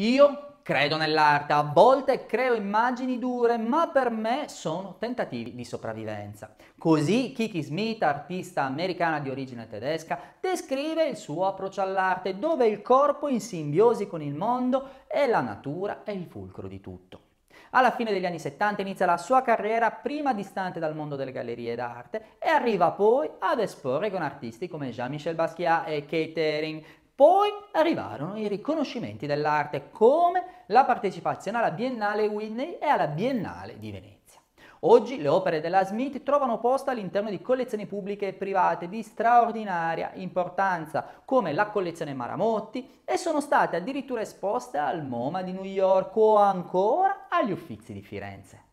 Io credo nell'arte, a volte creo immagini dure, ma per me sono tentativi di sopravvivenza. Così Kiki Smith, artista americana di origine tedesca, descrive il suo approccio all'arte, dove il corpo in simbiosi con il mondo e la natura è il fulcro di tutto. Alla fine degli anni 70 inizia la sua carriera prima distante dal mondo delle gallerie d'arte e arriva poi ad esporre con artisti come Jean-Michel Basquiat e Kate Haring, poi arrivarono i riconoscimenti dell'arte come la partecipazione alla Biennale Whitney e alla Biennale di Venezia. Oggi le opere della Smith trovano posto all'interno di collezioni pubbliche e private di straordinaria importanza, come la collezione Maramotti, e sono state addirittura esposte al MoMA di New York o ancora agli Uffizi di Firenze.